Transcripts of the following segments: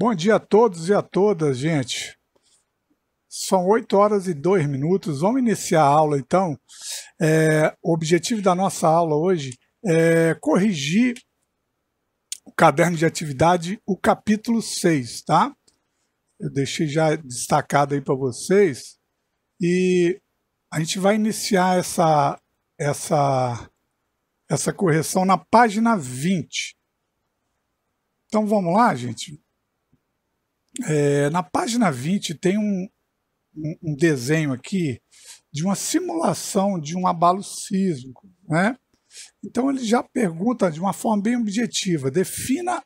Bom dia a todos e a todas, gente. São 8 horas e 2 minutos. Vamos iniciar a aula, então. É, o objetivo da nossa aula hoje é corrigir o caderno de atividade, o capítulo 6, tá? Eu deixei já destacado aí para vocês. E a gente vai iniciar essa, essa, essa correção na página 20. Então vamos lá, gente? É, na página 20 tem um, um, desenho aqui de uma simulação de um abalo sísmico, né? Então ele já pergunta de uma forma bem objetiva, defina,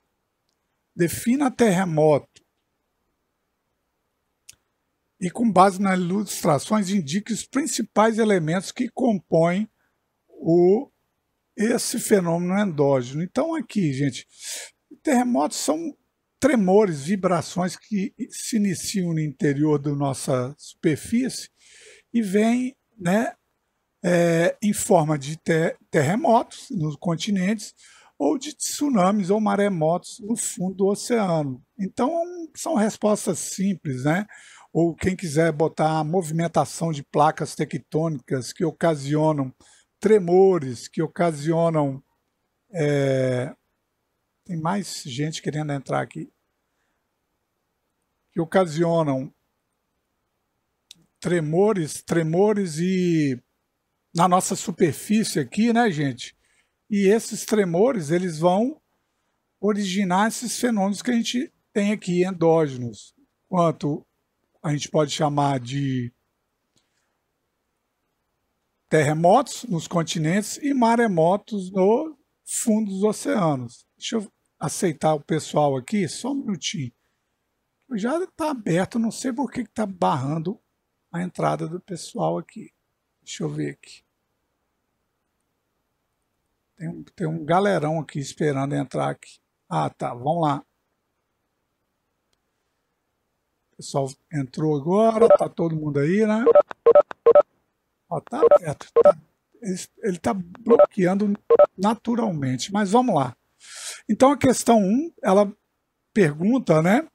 defina terremoto e com base nas ilustrações indique os principais elementos que compõem o, esse fenômeno endógeno. Então aqui, gente, terremotos são tremores, vibrações que se iniciam no interior da nossa superfície e vêm né, é, em forma de ter terremotos nos continentes ou de tsunamis ou maremotos no fundo do oceano. Então, é são respostas simples, né? Ou quem quiser botar a movimentação de placas tectônicas que ocasionam tremores, que ocasionam é, tem mais gente querendo entrar aqui, que ocasionam tremores, tremores e na nossa superfície aqui, né, gente? E esses tremores, eles vão originar esses fenômenos que a gente tem aqui endógenos, quanto a gente pode chamar de terremotos nos continentes e maremotos no fundo dos oceanos. Deixa eu aceitar o pessoal aqui, só um minutinho. Já está aberto, não sei por que está barrando a entrada do pessoal aqui. Deixa eu ver aqui. Tem um, tem um galerão aqui esperando entrar aqui. Ah, tá, vamos lá. O pessoal entrou agora, tá todo mundo aí, né? Ó, tá aberto. Tá, ele está bloqueando naturalmente, mas vamos lá. Então a questão 1, um, ela pergunta, né?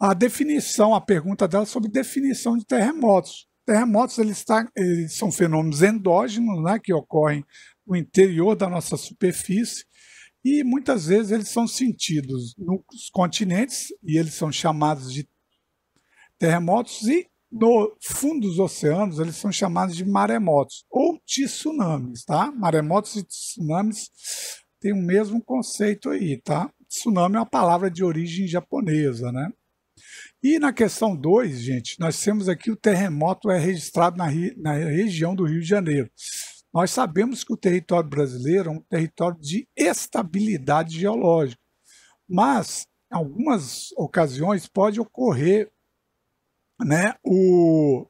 A definição, a pergunta dela sobre definição de terremotos. Terremotos eles, está, eles são fenômenos endógenos, né, que ocorrem no interior da nossa superfície e muitas vezes eles são sentidos nos continentes e eles são chamados de terremotos e no fundo dos oceanos eles são chamados de maremotos ou tsunamis, tá? Maremotos e tsunamis tem o mesmo conceito aí, tá? Tsunami é uma palavra de origem japonesa, né? E na questão 2, gente, nós temos aqui o terremoto é registrado na, na região do Rio de Janeiro. Nós sabemos que o território brasileiro é um território de estabilidade geológica, mas em algumas ocasiões pode ocorrer né, o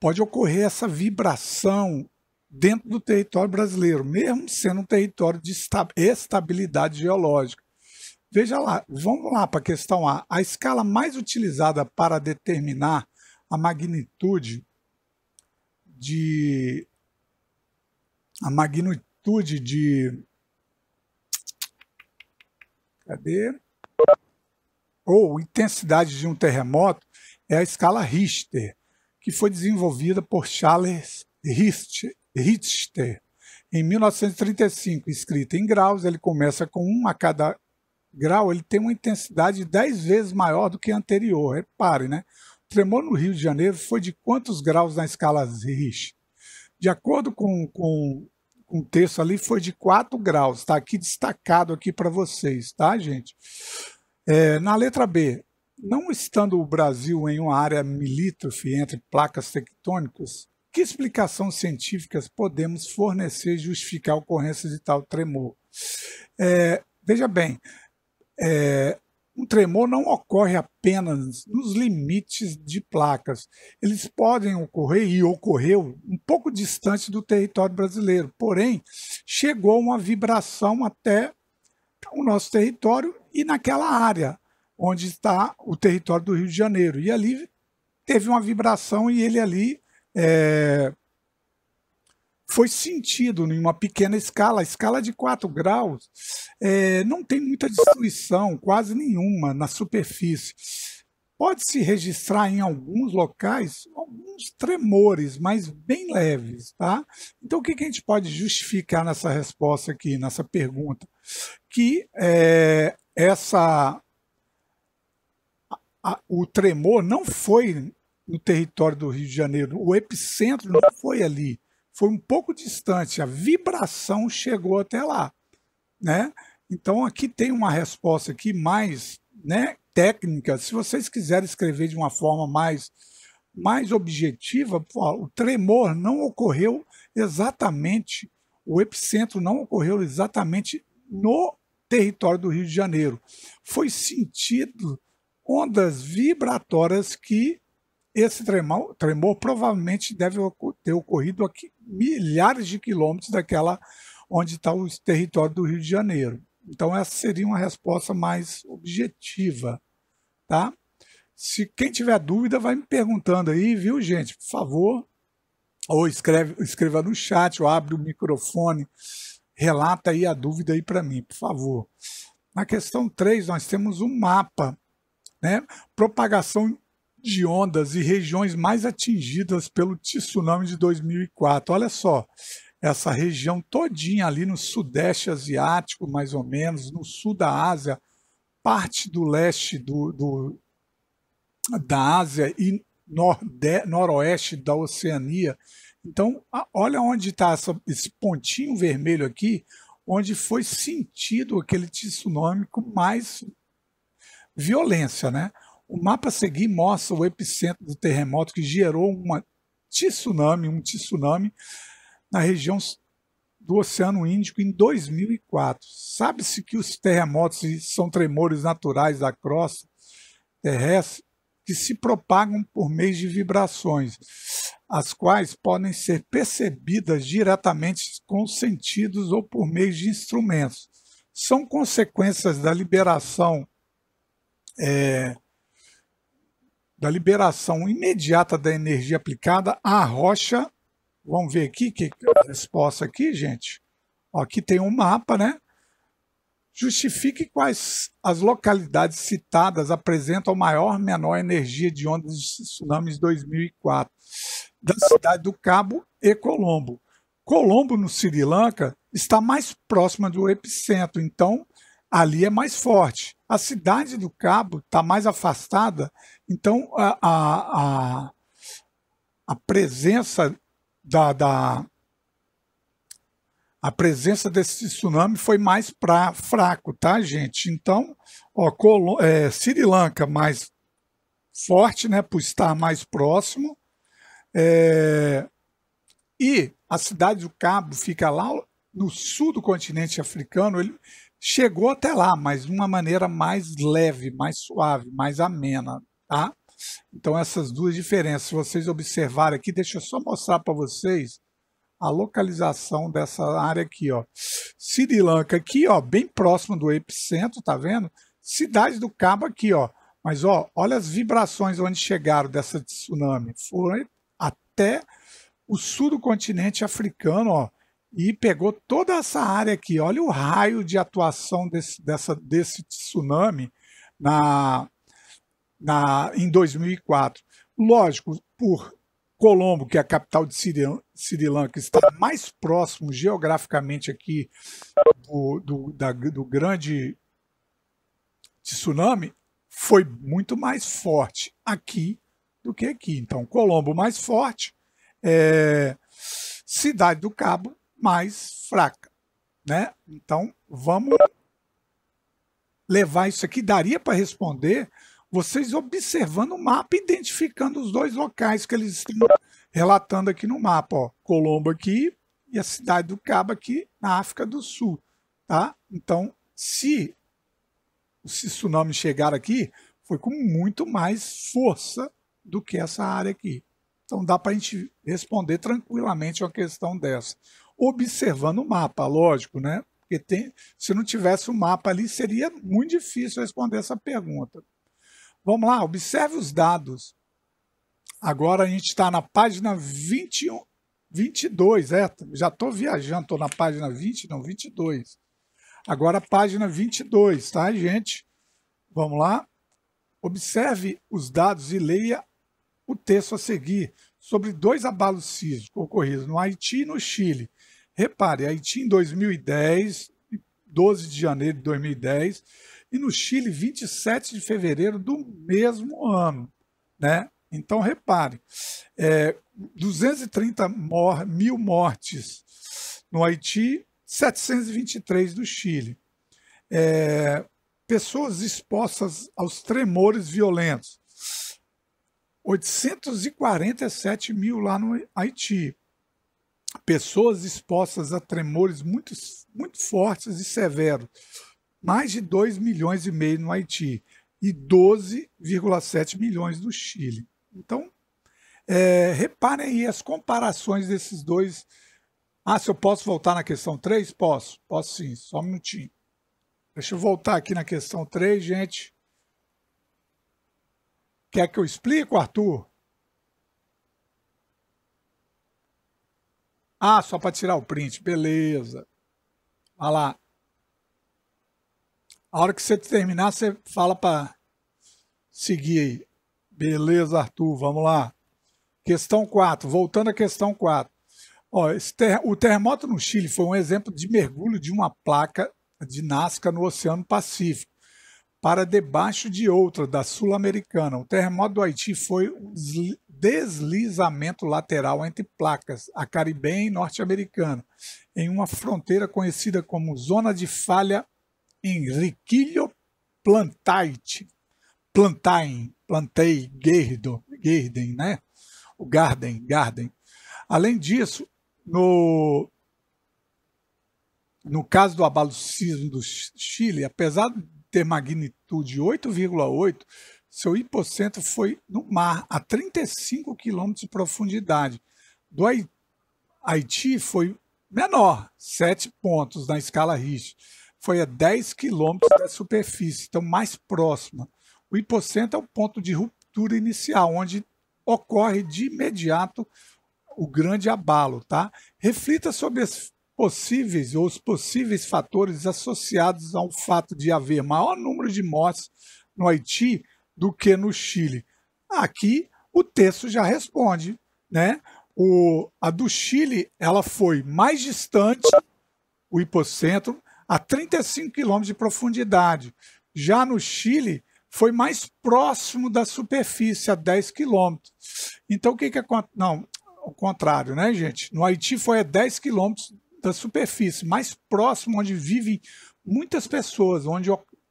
pode ocorrer essa vibração dentro do território brasileiro, mesmo sendo um território de estabilidade geológica. Veja lá, vamos lá para a questão A. A escala mais utilizada para determinar a magnitude de a magnitude de cadê? Ou intensidade de um terremoto é a escala Richter, que foi desenvolvida por Charles Richter Richter. Em 1935, escrita em graus, ele começa com um a cada grau, ele tem uma intensidade 10 vezes maior do que a anterior. Repare, né? O tremor no Rio de Janeiro foi de quantos graus na escala Richter? De acordo com, com, com o texto ali, foi de 4 graus. Está aqui destacado aqui para vocês, tá, gente? É, na letra B, não estando o Brasil em uma área milítrofe entre placas tectônicas, que explicação científicas podemos fornecer e justificar a ocorrência de tal tremor? É, veja bem, é, um tremor não ocorre apenas nos limites de placas. Eles podem ocorrer e ocorreu um pouco distante do território brasileiro, porém chegou uma vibração até o nosso território e naquela área onde está o território do Rio de Janeiro. E ali teve uma vibração e ele ali é, foi sentido em uma pequena escala, a escala de 4 graus, é, não tem muita destruição, quase nenhuma, na superfície. Pode-se registrar em alguns locais alguns tremores, mas bem leves, tá? Então, o que, que a gente pode justificar nessa resposta aqui, nessa pergunta? Que é, essa a, o tremor não foi no território do Rio de Janeiro. O epicentro não foi ali, foi um pouco distante. A vibração chegou até lá, né? Então aqui tem uma resposta aqui mais, né, técnica. Se vocês quiserem escrever de uma forma mais mais objetiva, o tremor não ocorreu exatamente, o epicentro não ocorreu exatamente no território do Rio de Janeiro. Foi sentido ondas vibratórias que esse tremor, tremor provavelmente deve ter ocorrido aqui milhares de quilômetros daquela onde está o território do Rio de Janeiro. Então essa seria uma resposta mais objetiva, tá? Se quem tiver dúvida, vai me perguntando aí, viu, gente? Por favor, ou escreve, escreva no chat, ou abre o microfone, relata aí a dúvida aí para mim, por favor. Na questão 3, nós temos um mapa, né? Propagação de ondas e regiões mais atingidas pelo tsunami de 2004. Olha só, essa região todinha ali no sudeste asiático, mais ou menos, no sul da Ásia, parte do leste do, do da Ásia e norde, noroeste da Oceania. Então, a, olha onde está esse pontinho vermelho aqui, onde foi sentido aquele tsunami com mais violência, né? O mapa a seguir mostra o epicentro do terremoto que gerou uma tsunami, um tsunami na região do Oceano Índico em 2004. Sabe-se que os terremotos são tremores naturais da crosta terrestre que se propagam por meio de vibrações, as quais podem ser percebidas diretamente com os sentidos ou por meio de instrumentos. São consequências da liberação é, da liberação imediata da energia aplicada à rocha. Vamos ver aqui que a resposta aqui, gente. Ó, aqui tem um mapa, né? Justifique quais as localidades citadas apresentam maior menor energia de ondas de tsunamis 2004 da cidade do Cabo e Colombo. Colombo, no Sri Lanka, está mais próxima do epicentro, então ali é mais forte. A cidade do Cabo está mais afastada então, a, a, a, a presença da, da, a presença desse tsunami foi mais pra, fraco, tá, gente? Então, ó, Colô, é, Sri Lanka mais forte, né, por estar mais próximo, é, e a cidade do Cabo fica lá no sul do continente africano, ele chegou até lá, mas de uma maneira mais leve, mais suave, mais amena, Tá? Então, essas duas diferenças, se vocês observarem aqui, deixa eu só mostrar para vocês a localização dessa área aqui, ó. Sri Lanka aqui, ó, bem próximo do epicentro, tá vendo? Cidade do Cabo aqui, ó. Mas, ó, olha as vibrações onde chegaram dessa tsunami. Foram até o sul do continente africano, ó, e pegou toda essa área aqui. Olha o raio de atuação desse, dessa, desse tsunami na, na, em 2004. Lógico, por Colombo, que é a capital de Sri, Sri Lanka, está mais próximo geograficamente aqui do, do, da, do grande tsunami, foi muito mais forte aqui do que aqui. Então, Colombo mais forte, é, Cidade do Cabo mais fraca. Né? Então, vamos levar isso aqui. Daria para responder vocês observando o mapa, identificando os dois locais que eles estão relatando aqui no mapa, ó. Colombo aqui e a cidade do Cabo aqui na África do Sul, tá? Então, se o tsunami chegar aqui, foi com muito mais força do que essa área aqui. Então dá para a gente responder tranquilamente uma questão dessa. Observando o mapa, lógico, né? Porque tem, se não tivesse o mapa ali, seria muito difícil responder essa pergunta. Vamos lá, observe os dados. Agora a gente está na página 21, 22, é, já estou viajando, estou na página 20, não, 22. Agora a página 22, tá, gente? Vamos lá. Observe os dados e leia o texto a seguir sobre dois abalos sísmicos ocorridos no Haiti e no Chile. Repare, Haiti em 2010, 12 de janeiro de 2010, e no Chile 27 de fevereiro do mesmo ano, né? Então repare, é, 230 mor mil mortes no Haiti, 723 no Chile. É, pessoas expostas aos tremores violentos, 847 mil lá no Haiti. Pessoas expostas a tremores muito, muito fortes e severos, mais de 2 milhões e meio no Haiti e 12,7 milhões no Chile. Então, é, reparem aí as comparações desses dois. Ah, se eu posso voltar na questão 3? Posso, posso sim, só um minutinho. Deixa eu voltar aqui na questão 3, gente. Quer que eu explique, Arthur? Ah, só para tirar o print, beleza. Olha lá. A hora que você terminar, você fala para seguir aí. Beleza, Arthur, vamos lá. Questão 4, voltando à questão 4. Ó, ter... o terremoto no Chile foi um exemplo de mergulho de uma placa de Nazca no Oceano Pacífico para debaixo de outra, da Sul-Americana. O terremoto do Haiti foi um deslizamento lateral entre placas, a caribenha e norte-americana, em uma fronteira conhecida como Zona de Falha Enriquilho Plantait, Plantain, Plantei Gerdo, Gerden, né? O Garden, Garden. Além disso, no, no caso do abalo sísmico do Chile, apesar de ter magnitude 8,8, seu hipocentro foi no mar, a 35 quilômetros de profundidade. Do Haiti foi menor, 7 pontos na escala Richter foi a 10 quilômetros da superfície, então mais próxima. O hipocentro é o ponto de ruptura inicial, onde ocorre de imediato o grande abalo, tá? Reflita sobre as possíveis ou os possíveis fatores associados ao fato de haver maior número de mortes no Haiti do que no Chile. Aqui o texto já responde, né? O, a do Chile ela foi mais distante, o hipocentro, a 35 quilômetros de profundidade. Já no Chile, foi mais próximo da superfície, a 10 quilômetros. Então, o que, que acontece? Não, o contrário, né, gente? No Haiti foi a 10 quilômetros da superfície, mais próximo onde vivem muitas pessoas, onde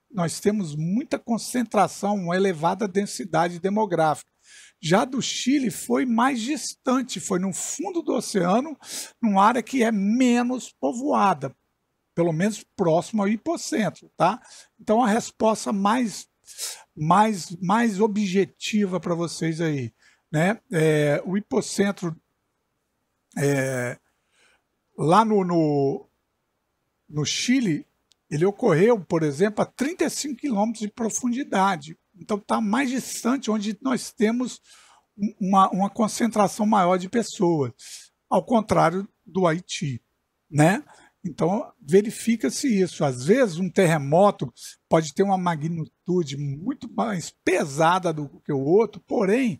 nós temos muita concentração, uma elevada densidade demográfica. Já do Chile foi mais distante, foi no fundo do oceano, numa área que é menos povoada pelo menos próximo ao hipocentro, tá? Então a resposta mais mais mais objetiva para vocês aí, né? É, o hipocentro é, lá no, no, no Chile ele ocorreu, por exemplo, a 35 quilômetros de profundidade. Então está mais distante onde nós temos uma, uma concentração maior de pessoas, ao contrário do Haiti, né? Então, verifica-se isso. Às vezes, um terremoto pode ter uma magnitude muito mais pesada do que o outro, porém,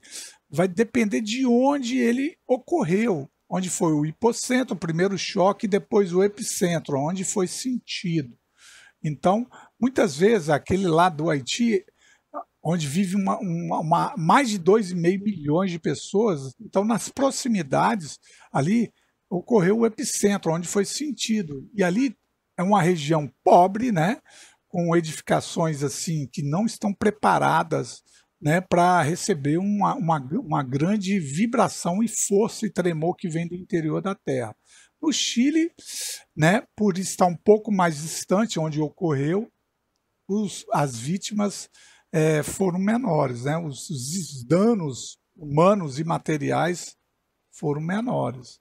vai depender de onde ele ocorreu, onde foi o hipocentro, o primeiro choque, e depois o epicentro, onde foi sentido. Então, muitas vezes, aquele lá do Haiti, onde vive uma, uma, uma mais de 2,5 milhões de pessoas, então, nas proximidades ali, ocorreu o epicentro, onde foi sentido. E ali é uma região pobre, né, com edificações assim que não estão preparadas né, para receber uma, uma, uma grande vibração e força e tremor que vem do interior da Terra. No Chile, né, por estar um pouco mais distante onde ocorreu, os, as vítimas é, foram menores, né, os, os danos humanos e materiais foram menores.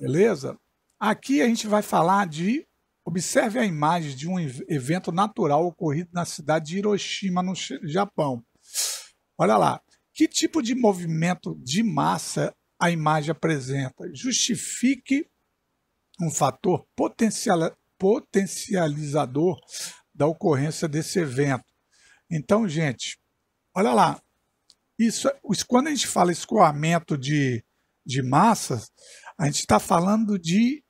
Beleza? Aqui a gente vai falar de. Observe a imagem de um evento natural ocorrido na cidade de Hiroshima, no Japão. Olha lá. Que tipo de movimento de massa a imagem apresenta? Justifique um fator potencial, potencializador da ocorrência desse evento. Então, gente, olha lá. Isso, é, quando a gente fala escoamento de, de massas, a gente está falando de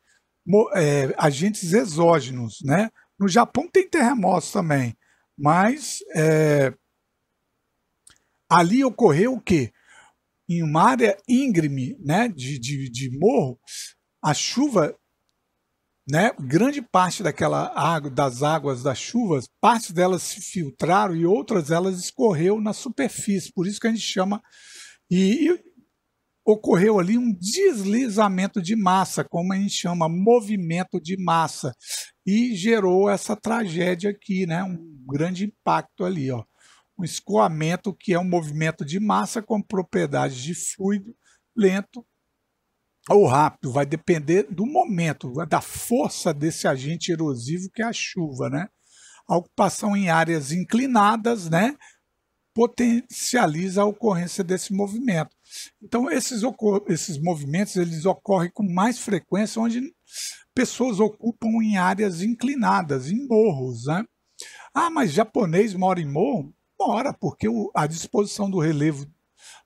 é, agentes exógenos, né? No Japão tem terremotos também, mas é, ali ocorreu o quê? Em uma área íngreme, né, de, de, de morro, a chuva, né, grande parte daquela água, das águas das chuvas, parte delas se filtraram e outras elas escorreu na superfície. Por isso que a gente chama e, ocorreu ali um deslizamento de massa, como a gente chama, movimento de massa, e gerou essa tragédia aqui, né? Um grande impacto ali, ó. Um escoamento que é um movimento de massa com propriedades de fluido lento ou rápido, vai depender do momento, da força desse agente erosivo que é a chuva, né? A ocupação em áreas inclinadas, né? potencializa a ocorrência desse movimento. Então, esses, esses movimentos eles ocorrem com mais frequência onde pessoas ocupam em áreas inclinadas, em morros. Né? Ah, mas japonês mora em morro? Mora, porque o, a disposição do relevo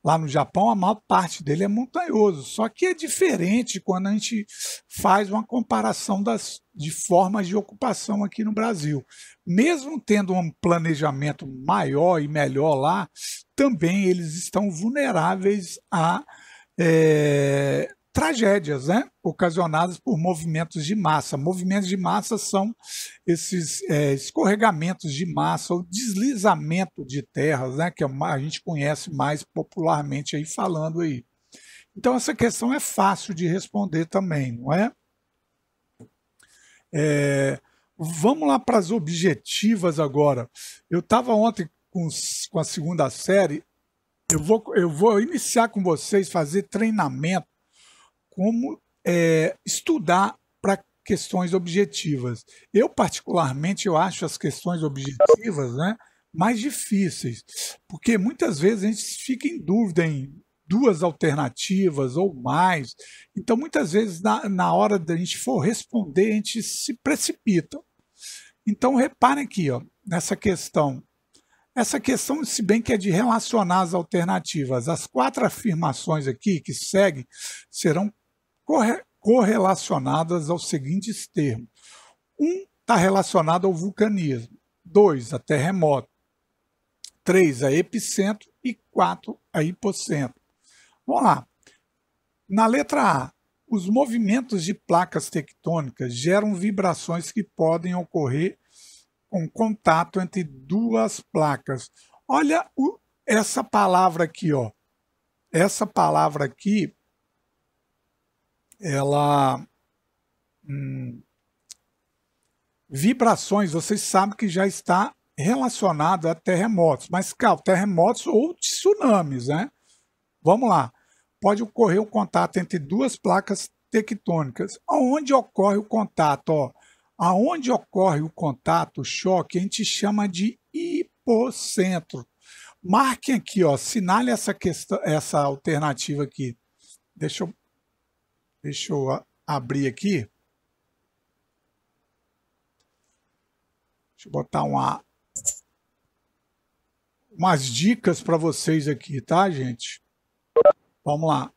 lá no Japão, a maior parte dele é montanhoso. Só que é diferente quando a gente faz uma comparação das, de formas de ocupação aqui no Brasil. Mesmo tendo um planejamento maior e melhor lá, também eles estão vulneráveis a. É, tragédias, né? Ocasionadas por movimentos de massa. Movimentos de massa são esses é, escorregamentos de massa, ou deslizamento de terras, né? Que é a gente conhece mais popularmente aí falando aí. Então essa questão é fácil de responder também, não é? é vamos lá para as objetivas agora. Eu estava ontem com, com a segunda série eu vou, eu vou iniciar com vocês, fazer treinamento como é, estudar para questões objetivas. Eu, particularmente, eu acho as questões objetivas né, mais difíceis, porque muitas vezes a gente fica em dúvida em duas alternativas ou mais. Então, muitas vezes, na, na hora da gente for responder, a gente se precipita. Então, reparem aqui, ó, nessa questão. Essa questão, se bem que é de relacionar as alternativas, as quatro afirmações aqui que seguem serão corre correlacionadas aos seguintes termos. Um está relacionado ao vulcanismo, dois a terremoto, três a epicentro e quatro a hipocentro. Vamos lá. Na letra A, os movimentos de placas tectônicas geram vibrações que podem ocorrer com contato entre duas placas. Olha o, essa palavra aqui, ó. Essa palavra aqui ela hum, vibrações, vocês sabem que já está relacionado a terremotos, mas calma, terremotos ou tsunamis, né? Vamos lá. Pode ocorrer um contato entre duas placas tectônicas. Aonde ocorre o contato? Ó, aonde ocorre o contato, o choque, a gente chama de hipocentro. Marquem aqui, ó, sinale essa questão, essa alternativa aqui. Deixa eu Deixa eu abrir aqui. Deixa eu botar uma, umas dicas para vocês aqui, tá, gente? Vamos lá.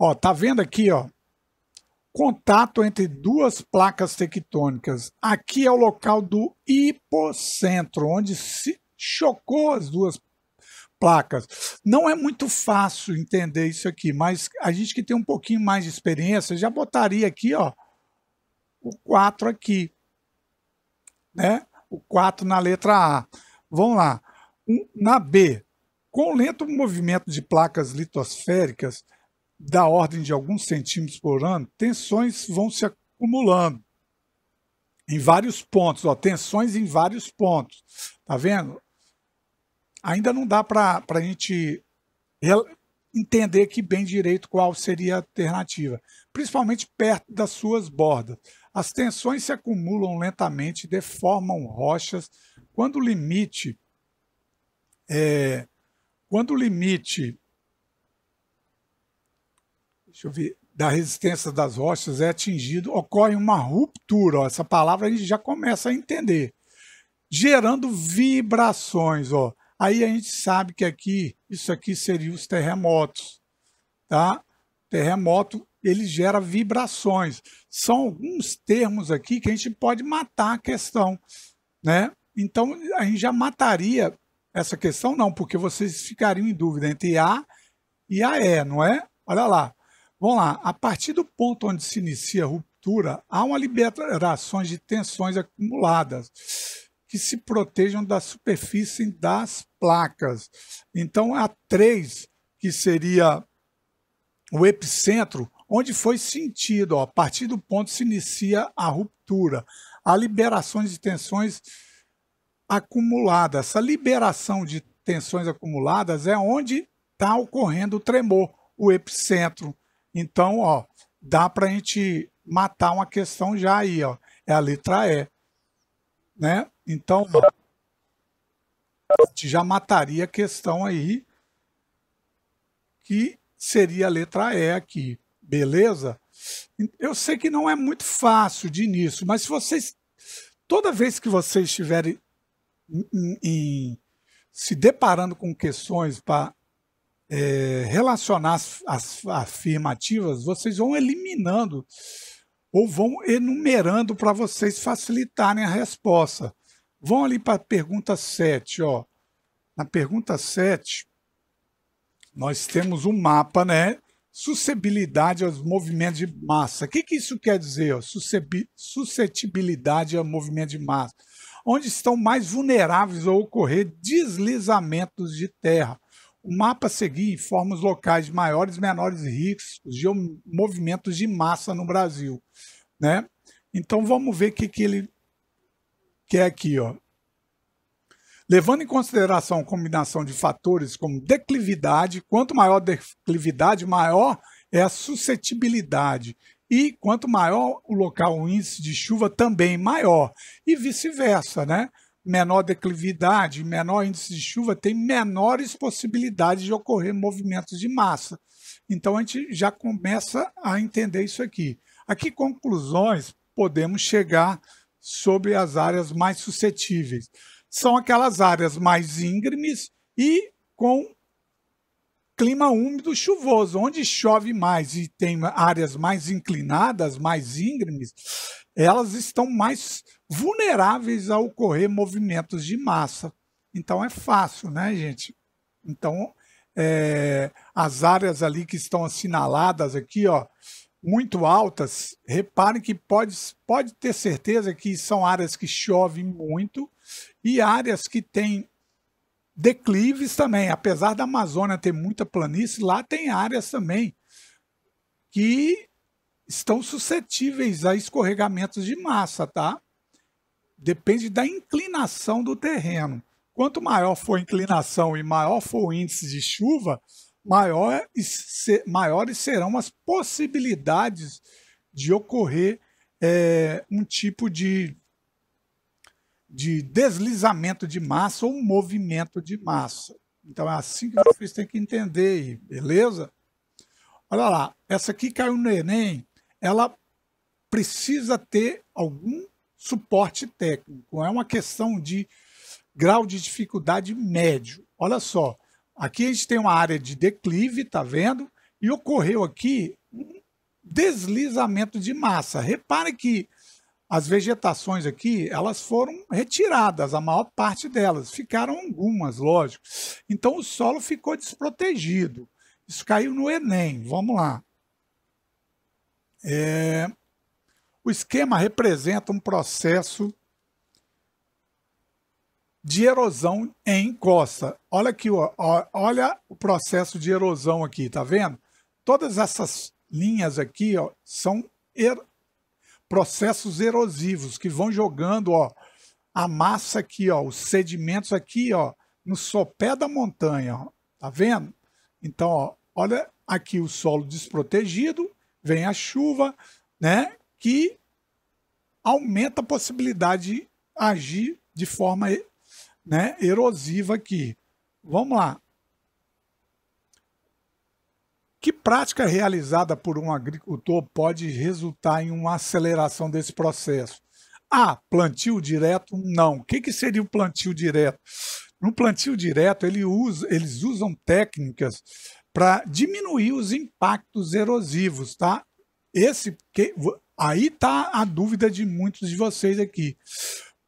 Ó, tá vendo aqui, ó? Contato entre duas placas tectônicas. Aqui é o local do hipocentro, onde se chocou as duas placas. Não é muito fácil entender isso aqui, mas a gente que tem um pouquinho mais de experiência já botaria aqui, ó, o 4 aqui, né? O 4 na letra A. Vamos lá. Um, na B, com o lento movimento de placas litosféricas da ordem de alguns centímetros por ano, tensões vão se acumulando em vários pontos, ó, tensões em vários pontos. Tá vendo? ainda não dá para a gente entender que bem direito qual seria a alternativa, principalmente perto das suas bordas. As tensões se acumulam lentamente, deformam rochas. Quando o limite é, quando o limite deixa eu ver, da resistência das rochas é atingido, ocorre uma ruptura. Ó, essa palavra a gente já começa a entender gerando vibrações, ó, Aí a gente sabe que aqui, isso aqui seria os terremotos, tá? Terremoto, ele gera vibrações. São alguns termos aqui que a gente pode matar a questão, né? Então, a gente já mataria essa questão, não, porque vocês ficariam em dúvida entre A e AE, não é? Olha lá. Vamos lá. A partir do ponto onde se inicia a ruptura, há uma liberação de tensões acumuladas que se protejam da superfície das placas. Então, a 3, que seria o epicentro, onde foi sentido, ó, a partir do ponto se inicia a ruptura, a liberação de tensões acumuladas. Essa liberação de tensões acumuladas é onde está ocorrendo o tremor, o epicentro. Então, ó, dá para a gente matar uma questão já aí, ó. É a letra E, né? Então, a gente já mataria a questão aí, que seria a letra E aqui, beleza? Eu sei que não é muito fácil de início, mas se vocês. Toda vez que vocês estiverem em, em, se deparando com questões para é, relacionar as, as afirmativas, vocês vão eliminando ou vão enumerando para vocês facilitarem a resposta. Vão ali para a pergunta 7, ó. Na pergunta 7, nós temos um mapa, né? Suscetibilidade aos movimentos de massa. O que, que isso quer dizer? Ó? Suscetibilidade ao movimento de massa. Onde estão mais vulneráveis a ocorrer deslizamentos de terra. O mapa seguir informa os locais de maiores e menores riscos de movimentos de massa no Brasil. Né? Então vamos ver o que, que ele que é aqui, ó. Levando em consideração a combinação de fatores como declividade, quanto maior a declividade, maior é a suscetibilidade. E quanto maior o local, o índice de chuva também maior. E vice-versa, né? Menor declividade, menor índice de chuva tem menores possibilidades de ocorrer movimentos de massa. Então a gente já começa a entender isso aqui. A que conclusões podemos chegar sobre as áreas mais suscetíveis. São aquelas áreas mais íngremes e com clima úmido chuvoso, onde chove mais e tem áreas mais inclinadas, mais íngremes, elas estão mais vulneráveis a ocorrer movimentos de massa. Então é fácil, né, gente? Então é, as áreas ali que estão assinaladas aqui, ó, muito altas, reparem que pode, pode ter certeza que são áreas que chovem muito e áreas que têm declives também. Apesar da Amazônia ter muita planície, lá tem áreas também que estão suscetíveis a escorregamentos de massa, tá? Depende da inclinação do terreno. Quanto maior for a inclinação e maior for o índice de chuva, maiores, maiores serão as possibilidades de ocorrer é, um tipo de, de deslizamento de massa ou movimento de massa. Então é assim que vocês têm que entender aí, beleza? Olha lá, essa aqui caiu no Enem, ela precisa ter algum suporte técnico. É uma questão de grau de dificuldade médio. Olha só, Aqui a gente tem uma área de declive, tá vendo? E ocorreu aqui um deslizamento de massa. Repare que as vegetações aqui, elas foram retiradas, a maior parte delas, ficaram algumas, lógico. Então o solo ficou desprotegido. Isso caiu no Enem, vamos lá. É... O esquema representa um processo de erosão em costa. Olha aqui, ó, olha o processo de erosão aqui, tá vendo? Todas essas linhas aqui ó, são er processos erosivos que vão jogando ó, a massa aqui, ó, os sedimentos aqui, ó, no sopé da montanha, ó, tá vendo? Então, ó, olha aqui o solo desprotegido, vem a chuva, né, que aumenta a possibilidade de agir de forma né, erosiva aqui. Vamos lá. Que prática realizada por um agricultor pode resultar em uma aceleração desse processo? Ah, plantio direto? Não. O que, que seria o plantio direto? No plantio direto, ele usa, eles usam técnicas para diminuir os impactos erosivos, tá? Esse que, aí tá a dúvida de muitos de vocês aqui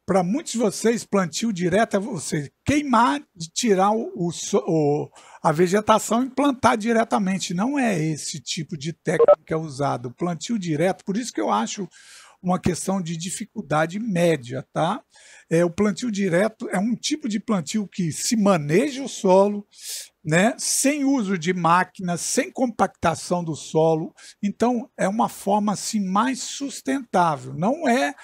para muitos de vocês, plantio direto é você queimar, tirar o, o, o, a vegetação e plantar diretamente. Não é esse tipo de técnica usado. O plantio direto, por isso que eu acho uma questão de dificuldade média, tá? É, o plantio direto é um tipo de plantio que se maneja o solo, né? Sem uso de máquinas, sem compactação do solo. Então, é uma forma assim mais sustentável. Não é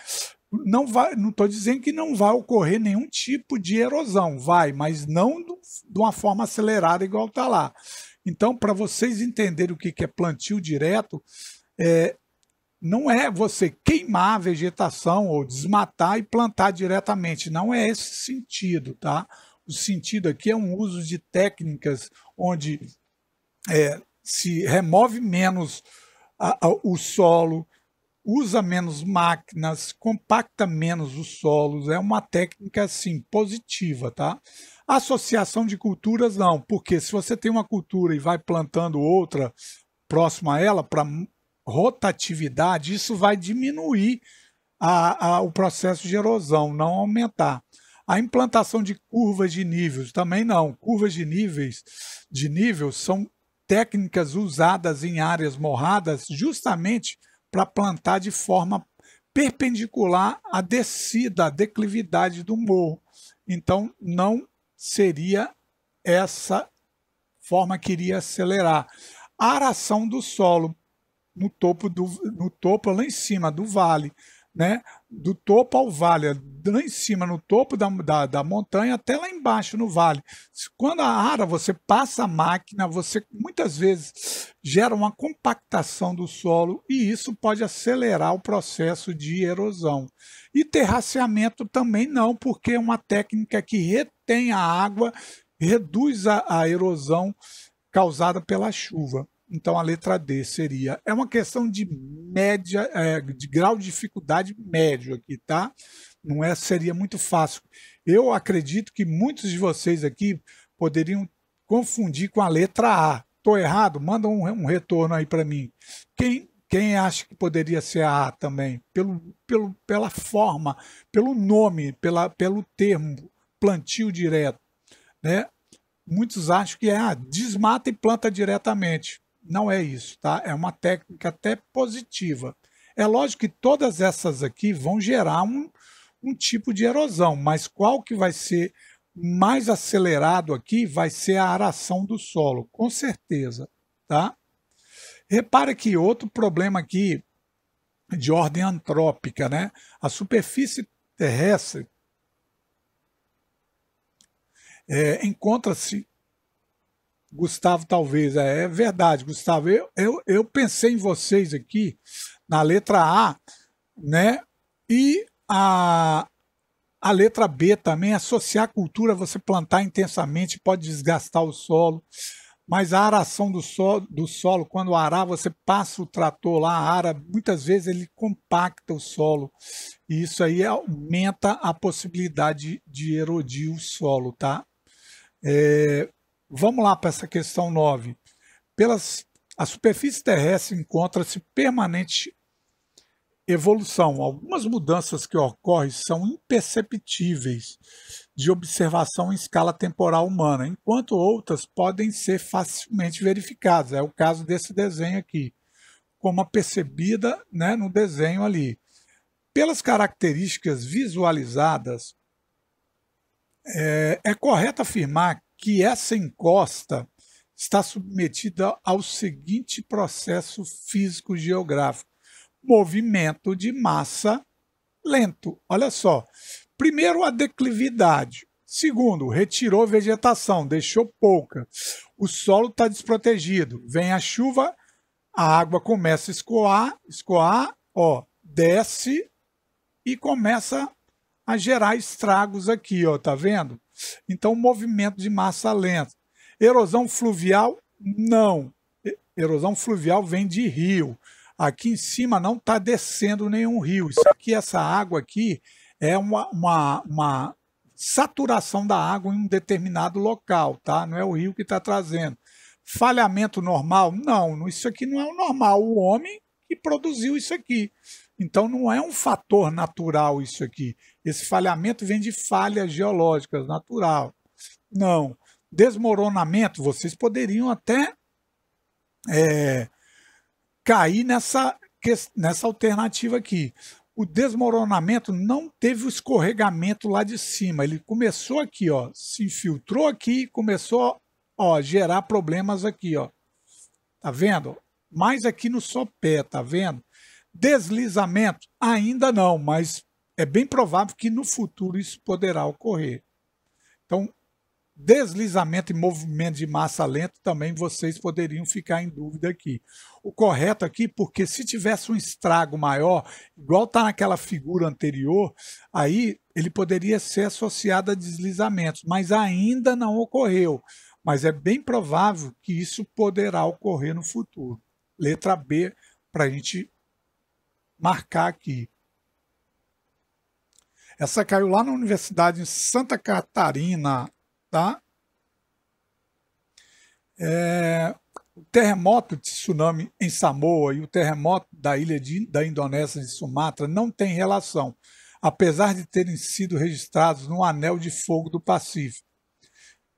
não vai, não estou dizendo que não vai ocorrer nenhum tipo de erosão, vai, mas não do, de uma forma acelerada igual está lá. Então, para vocês entenderem o que, que é plantio direto, é, não é você queimar a vegetação ou desmatar e plantar diretamente, não é esse sentido, tá? O sentido aqui é um uso de técnicas onde é, se remove menos a, a, o solo, usa menos máquinas, compacta menos os solos, é uma técnica assim positiva, tá? Associação de culturas não, porque se você tem uma cultura e vai plantando outra próxima a ela para rotatividade, isso vai diminuir a, a, o processo de erosão, não aumentar. A implantação de curvas de níveis também não. Curvas de níveis de nível são técnicas usadas em áreas morradas justamente para plantar de forma perpendicular à descida, à declividade do morro. Então, não seria essa forma que iria acelerar. A aração do solo no topo, do, no topo lá em cima do vale. Né? do topo ao vale, é lá em cima, no topo da, da, da, montanha, até lá embaixo, no vale. Quando a ara você passa a máquina, você muitas vezes gera uma compactação do solo e isso pode acelerar o processo de erosão. E terraceamento também não, porque é uma técnica que retém a água, reduz a, a erosão causada pela chuva. Então a letra D seria. É uma questão de média, é, de grau de dificuldade médio aqui, tá? Não é, seria muito fácil. Eu acredito que muitos de vocês aqui poderiam confundir com a letra A. Estou errado? Manda um, um retorno aí para mim. Quem, quem acha que poderia ser a A também? Pelo, pelo, pela forma, pelo nome, pela, pelo termo, plantio direto. Né? Muitos acham que é a ah, desmata e planta diretamente. Não é isso, tá? É uma técnica até positiva. É lógico que todas essas aqui vão gerar um, um tipo de erosão, mas qual que vai ser mais acelerado aqui vai ser a aração do solo, com certeza, tá? Repare que outro problema aqui de ordem antrópica, né? A superfície terrestre é, encontra-se Gustavo, talvez. É, é verdade, Gustavo. Eu, eu, eu pensei em vocês aqui na letra A, né? E a, a letra B também, associar a cultura, você plantar intensamente pode desgastar o solo, mas a aração do, solo, do solo, quando arar, você passa o trator lá, ara, muitas vezes ele compacta o solo, e isso aí aumenta a possibilidade de erodir o solo, tá? É, Vamos lá para essa questão 9. Pelas, a superfície terrestre encontra-se permanente evolução. Algumas mudanças que ocorrem são imperceptíveis de observação em escala temporal humana, enquanto outras podem ser facilmente verificadas. É o caso desse desenho aqui, como a percebida né, no desenho ali. Pelas características visualizadas, é, é correto afirmar que essa encosta está submetida ao seguinte processo físico-geográfico: movimento de massa lento. Olha só. Primeiro, a declividade. Segundo, retirou vegetação, deixou pouca. O solo está desprotegido. Vem a chuva, a água começa a escoar, escoar, ó, desce e começa a gerar estragos aqui, ó, tá vendo? Então, movimento de massa lenta. Erosão fluvial, não. Erosão fluvial vem de rio. Aqui em cima não está descendo nenhum rio. Isso aqui, essa água aqui, é uma, uma, uma saturação da água em um determinado local, tá? Não é o rio que está trazendo. Falhamento normal? Não, isso aqui não é o normal. O homem que produziu isso aqui. Então não é um fator natural isso aqui. Esse falhamento vem de falhas geológicas, natural. Não. Desmoronamento, vocês poderiam até é, cair nessa, nessa alternativa aqui. O desmoronamento não teve o escorregamento lá de cima. Ele começou aqui, ó, se infiltrou aqui, começou ó, gerar problemas aqui, ó. Tá vendo? mais aqui no sopé, tá vendo? Deslizamento, ainda não, mas é bem provável que no futuro isso poderá ocorrer. Então, deslizamento e movimento de massa lenta também vocês poderiam ficar em dúvida aqui. O correto aqui, porque se tivesse um estrago maior, igual está naquela figura anterior, aí ele poderia ser associado a deslizamentos, mas ainda não ocorreu. Mas é bem provável que isso poderá ocorrer no futuro letra B para a gente marcar aqui. Essa caiu lá na Universidade de Santa Catarina, tá? É, o terremoto de tsunami em Samoa e o terremoto da ilha de, da Indonésia de Sumatra não têm relação, apesar de terem sido registrados no anel de fogo do Pacífico.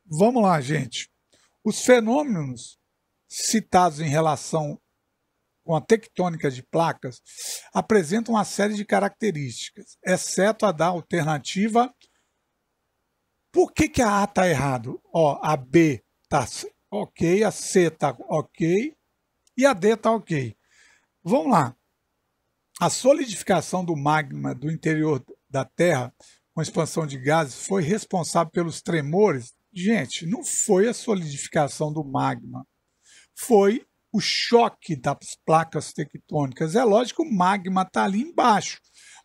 Vamos lá, gente. Os fenômenos citados em relação com a tectônica de placas apresentam uma série de características, exceto a da alternativa. Por que, que a A está errado? Ó, a B está ok, a C está ok e a D está ok. Vamos lá. A solidificação do magma do interior da Terra com expansão de gases foi responsável pelos tremores? Gente, não foi a solidificação do magma, foi o choque das placas tectônicas. É lógico, o magma está ali embaixo,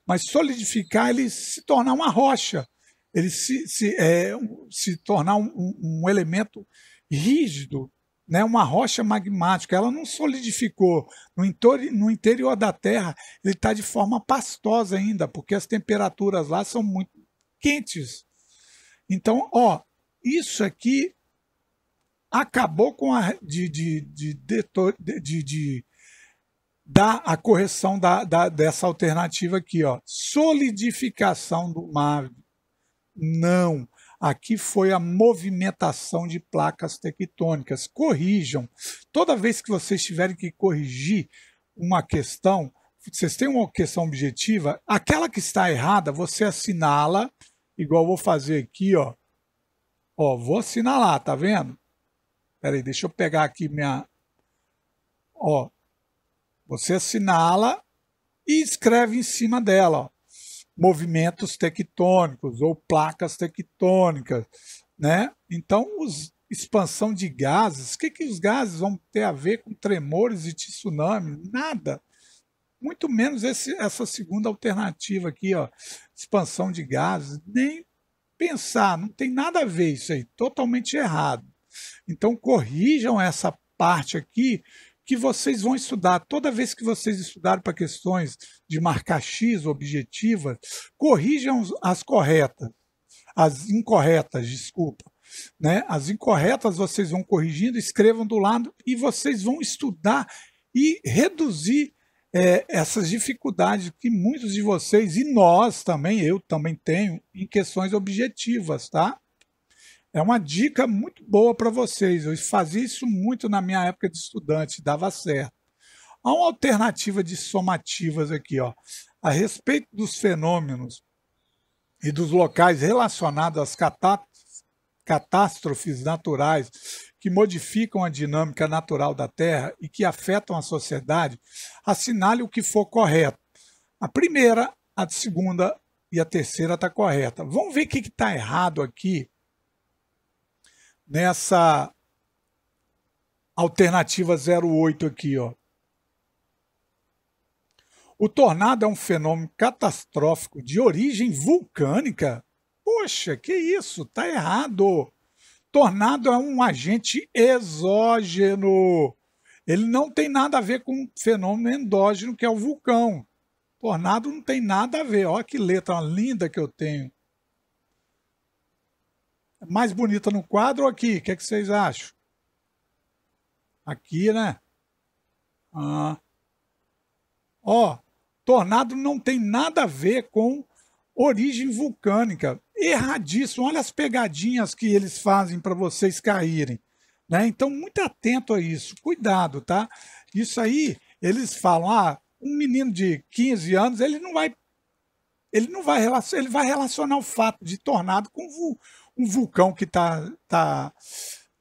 mas solidificar ele se tornar uma rocha, ele se, se, é, se tornar um, um, elemento rígido, né? uma rocha magmática. Ela não solidificou. No, interior, no interior da Terra, ele está de forma pastosa ainda, porque as temperaturas lá são muito quentes. Então, ó, isso aqui acabou com a de, de, de, de, de dar a correção da, da, dessa alternativa aqui, ó. Solidificação do mar Não. Aqui foi a movimentação de placas tectônicas. Corrijam. Toda vez que vocês tiverem que corrigir uma questão, vocês têm uma questão objetiva, aquela que está errada, você assinala, igual vou fazer aqui, ó. Ó, vou assinalar, tá vendo? Peraí, deixa eu pegar aqui minha. Ó, você assinala e escreve em cima dela, ó, movimentos tectônicos ou placas tectônicas, né? Então, os, expansão de gases. O que, que os gases vão ter a ver com tremores e tsunamis? Nada. Muito menos esse, essa segunda alternativa aqui, ó, expansão de gases. Nem pensar, não tem nada a ver isso aí, totalmente errado. Então, corrijam essa parte aqui que vocês vão estudar. Toda vez que vocês estudarem para questões de marcar X objetivas, corrijam as corretas, as incorretas, desculpa. Né? As incorretas vocês vão corrigindo, escrevam do lado e vocês vão estudar e reduzir é, essas dificuldades que muitos de vocês e nós também, eu também tenho, em questões objetivas, tá? É uma dica muito boa para vocês. Eu fazia isso muito na minha época de estudante, dava certo. Há uma alternativa de somativas aqui, ó. A respeito dos fenômenos e dos locais relacionados às catástrofes naturais que modificam a dinâmica natural da Terra e que afetam a sociedade, assinale o que for correto. A primeira, a segunda e a terceira está correta. Vamos ver o que está errado aqui nessa alternativa 08 aqui, ó. O tornado é um fenômeno catastrófico de origem vulcânica? Poxa, que isso? Tá errado. Tornado é um agente exógeno. Ele não tem nada a ver com o fenômeno endógeno que é o vulcão. Tornado não tem nada a ver. Olha que letra linda que eu tenho mais bonita no quadro ou aqui? O que, é que vocês acham? Aqui, né? Ah. Ó, tornado não tem nada a ver com origem vulcânica. Erradíssimo. Olha as pegadinhas que eles fazem para vocês caírem. Né? Então, muito atento a isso. Cuidado, tá? Isso aí, eles falam, ah, um menino de 15 anos, ele não vai ele não vai relacionar, ele vai relacionar o fato de tornado com um vulcão que está tá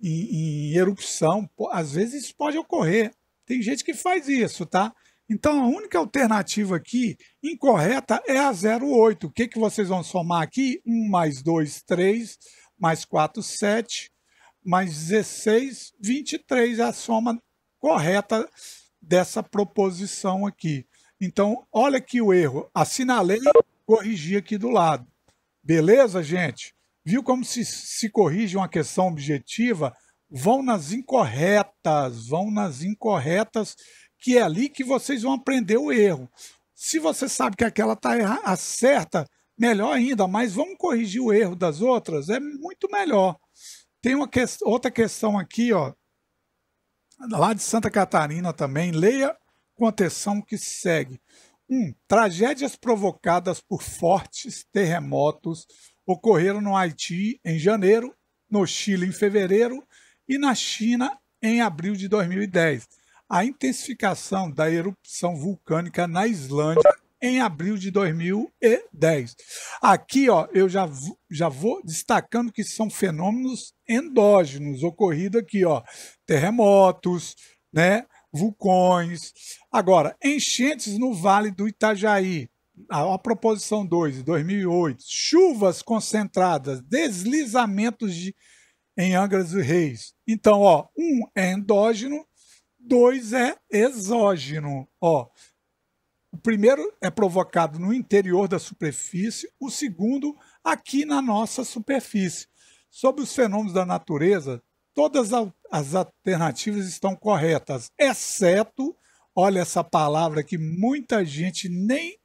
em, em erupção. Às vezes isso pode ocorrer. Tem gente que faz isso, tá? Então a única alternativa aqui incorreta é a 08. O que, que vocês vão somar aqui? 1 mais 2, 3, mais 4, 7, mais 16, 23 é a soma correta dessa proposição aqui. Então, olha aqui o erro. Assinalei corrigir aqui do lado. Beleza, gente? Viu como se, se corrige uma questão objetiva? Vão nas incorretas, vão nas incorretas, que é ali que vocês vão aprender o erro. Se você sabe que aquela está certa, melhor ainda, mas vamos corrigir o erro das outras, é muito melhor. Tem uma que, outra questão aqui, ó, lá de Santa Catarina também, leia com atenção o que segue. 1. Tragédias provocadas por fortes terremotos ocorreram no Haiti em janeiro, no Chile em fevereiro e na China em abril de 2010. A intensificação da erupção vulcânica na Islândia em abril de 2010. Aqui, ó, eu já, já vou destacando que são fenômenos endógenos ocorridos aqui, ó, terremotos, né, vulcões. Agora, enchentes no Vale do Itajaí, a, a proposição 2, de 2008, chuvas concentradas, deslizamentos de, em Angra dos Reis. Então, ó, um é endógeno, dois é exógeno, ó. O primeiro é provocado no interior da superfície, o segundo aqui na nossa superfície. Sobre os fenômenos da natureza, todas as alternativas estão corretas, exceto, olha essa palavra que muita gente nem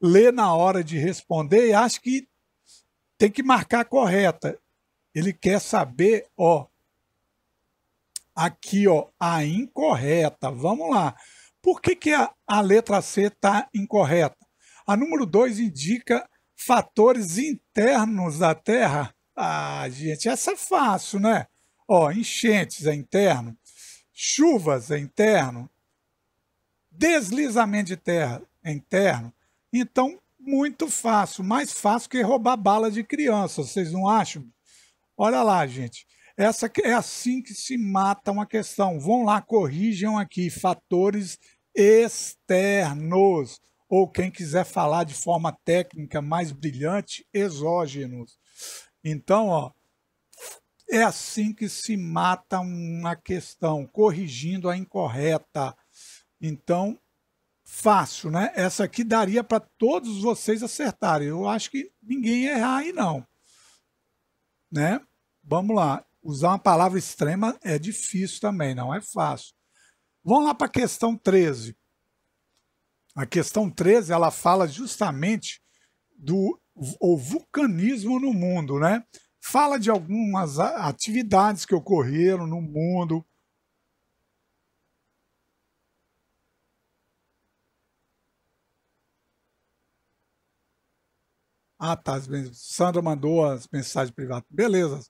lê na hora de responder e acha que tem que marcar correta. Ele quer saber, ó, aqui, ó, a incorreta. Vamos lá. Por que, que a, a letra C está incorreta? A número 2 indica fatores internos da Terra. Ah, gente, essa é fácil, né? Ó, enchentes é interno, chuvas é interno, deslizamento de terra é interno. Então, muito fácil, mais fácil que roubar bala de criança, vocês não acham? Olha lá, gente. Essa é assim que se mata uma questão. Vão lá, corrijam aqui fatores externos ou quem quiser falar de forma técnica mais brilhante, exógenos. Então, ó, é assim que se mata uma questão, corrigindo a incorreta. Então, fácil, né? Essa aqui daria para todos vocês acertarem. Eu acho que ninguém errar aí, não. Né? Vamos lá. Usar uma palavra extrema é difícil também, não é fácil. Vamos lá para a questão 13. A questão 13, ela fala justamente do o vulcanismo no mundo, né? fala de algumas atividades que ocorreram no mundo. Ah, tá. Sandra mandou as mensagens privadas. Beleza.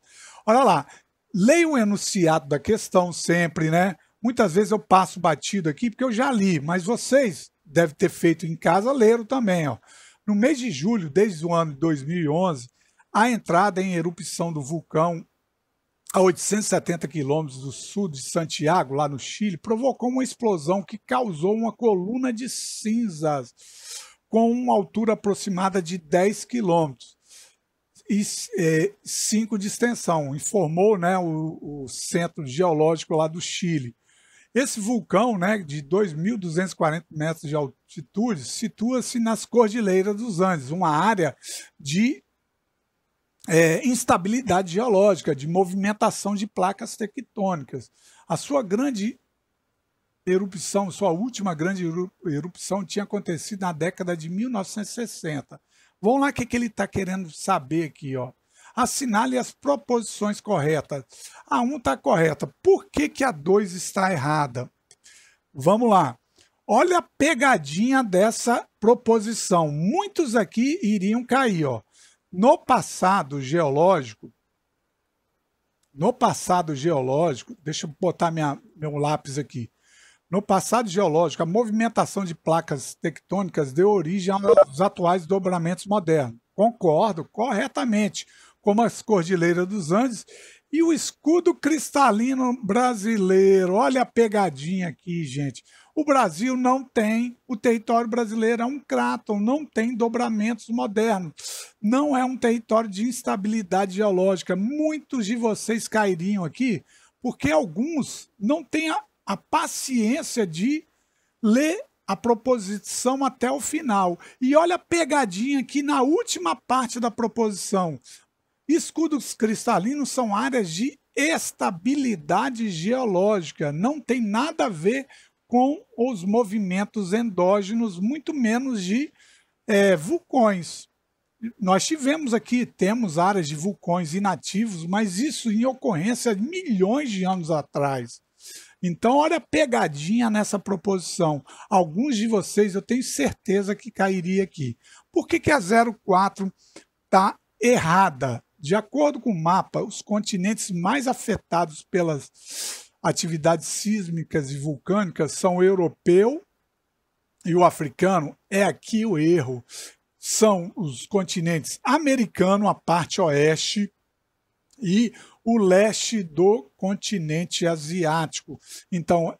Olha lá. Leia o enunciado da questão sempre, né? Muitas vezes eu passo batido aqui porque eu já li, mas vocês devem ter feito em casa, leram também, ó. No mês de julho, desde o ano de 2011, a entrada em erupção do vulcão a 870 quilômetros do sul de Santiago, lá no Chile, provocou uma explosão que causou uma coluna de cinzas com uma altura aproximada de 10 quilômetros e é, 5 de extensão, informou né, o, o Centro Geológico lá do Chile. Esse vulcão, né, de 2.240 metros de altitude, situa-se nas Cordilheiras dos Andes, uma área de é, instabilidade geológica, de movimentação de placas tectônicas. A sua grande erupção, sua última grande erupção tinha acontecido na década de 1960. Vamos lá o que, que ele está querendo saber aqui. Ó. Assinale as proposições corretas. A 1 está correta. Por que, que a 2 está errada? Vamos lá. Olha a pegadinha dessa proposição. Muitos aqui iriam cair. Ó. No passado geológico, no passado geológico, deixa eu botar minha, meu lápis aqui. No passado geológico, a movimentação de placas tectônicas deu origem aos atuais dobramentos modernos. Concordo corretamente, como as Cordilheiras dos Andes e o escudo cristalino brasileiro. Olha a pegadinha aqui, gente. O Brasil não tem, o território brasileiro é um cráton, não tem dobramentos modernos. Não é um território de instabilidade geológica. Muitos de vocês cairiam aqui porque alguns não têm a, a paciência de ler a proposição até o final. E olha a pegadinha aqui na última parte da proposição. Escudos cristalinos são áreas de estabilidade geológica, não tem nada a ver com os movimentos endógenos, muito menos de é, vulcões. Nós tivemos aqui, temos áreas de vulcões inativos, mas isso em ocorrência de milhões de anos atrás. Então, olha a pegadinha nessa proposição. Alguns de vocês eu tenho certeza que cairia aqui. Por que, que a 04 está errada? De acordo com o mapa, os continentes mais afetados pelas atividades sísmicas e vulcânicas são europeu e o africano, é aqui o erro. São os continentes americano, a parte oeste, e o leste do continente asiático. Então,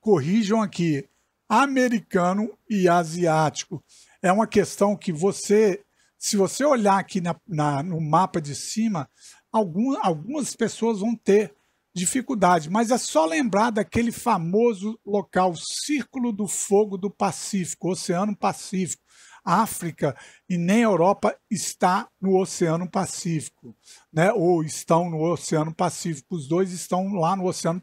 corrijam aqui, americano e asiático. É uma questão que você, se você olhar aqui na, na no mapa de cima, algum, algumas pessoas vão ter dificuldade, mas é só lembrar daquele famoso local, Círculo do Fogo do Pacífico, Oceano Pacífico. A África e nem a Europa está no Oceano Pacífico, né? ou estão no Oceano Pacífico. Os dois estão lá no Oceano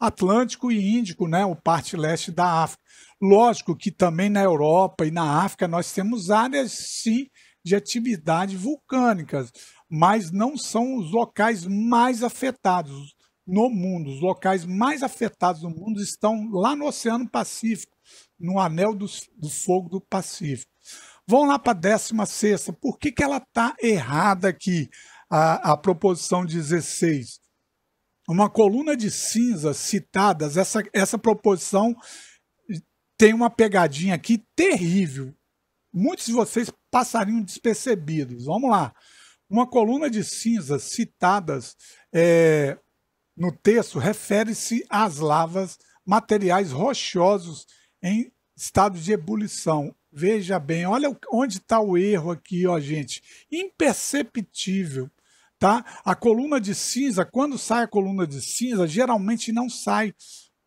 Atlântico e Índico, né? o parte leste da África. Lógico que também na Europa e na África nós temos áreas, sim, de atividade vulcânicas, mas não são os locais mais afetados no mundo. Os locais mais afetados do mundo estão lá no Oceano Pacífico, no Anel do, do Fogo do Pacífico. Vão lá para a 16. Por que, que ela está errada aqui, a, a proposição 16? Uma coluna de cinzas citadas, essa, essa proposição tem uma pegadinha aqui terrível. Muitos de vocês passariam despercebidos. Vamos lá. Uma coluna de cinzas citadas é, no texto refere-se às lavas, materiais rochosos em estado de ebulição. Veja bem, olha onde está o erro aqui, ó, gente. Imperceptível, tá? A coluna de cinza, quando sai a coluna de cinza, geralmente não sai,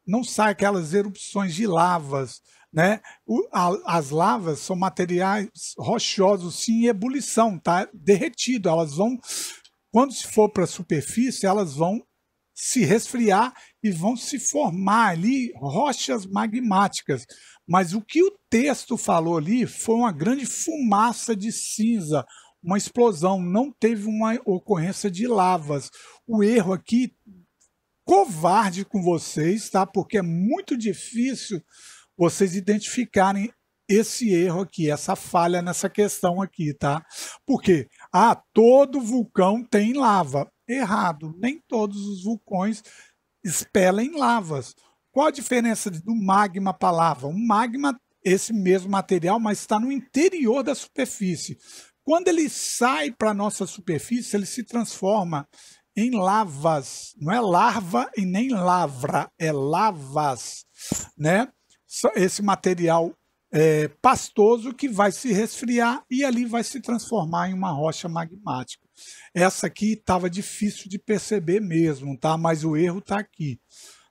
não sai aquelas erupções de lavas, né? O, a, as lavas são materiais rochosos, sim, em ebulição, tá? Derretido, elas vão quando se for para a superfície, elas vão se resfriar e vão se formar ali rochas magmáticas. Mas o que o texto falou ali foi uma grande fumaça de cinza, uma explosão, não teve uma ocorrência de lavas. O erro aqui, covarde com vocês, tá? Porque é muito difícil vocês identificarem esse erro aqui, essa falha nessa questão aqui, tá? Porque ah, todo vulcão tem lava errado. Nem todos os vulcões expelem lavas. Qual a diferença do magma para lava? o magma, esse mesmo material, mas está no interior da superfície. Quando ele sai para a nossa superfície, ele se transforma em lavas. Não é larva e nem lavra, é lavas, né? Esse material é, pastoso que vai se resfriar e ali vai se transformar em uma rocha magmática. Essa aqui estava difícil de perceber mesmo, tá? Mas o erro está aqui.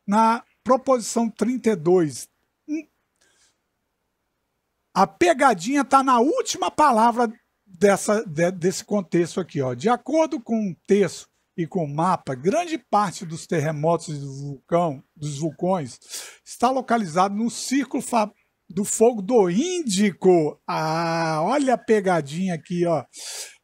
Na proposição 32, hum, a pegadinha está na última palavra dessa, de, desse contexto aqui. Ó. De acordo com o texto e com o mapa, grande parte dos terremotos do vulcão, dos vulcões está localizado no círculo do fogo do Índico. Ah, olha a pegadinha aqui, ó.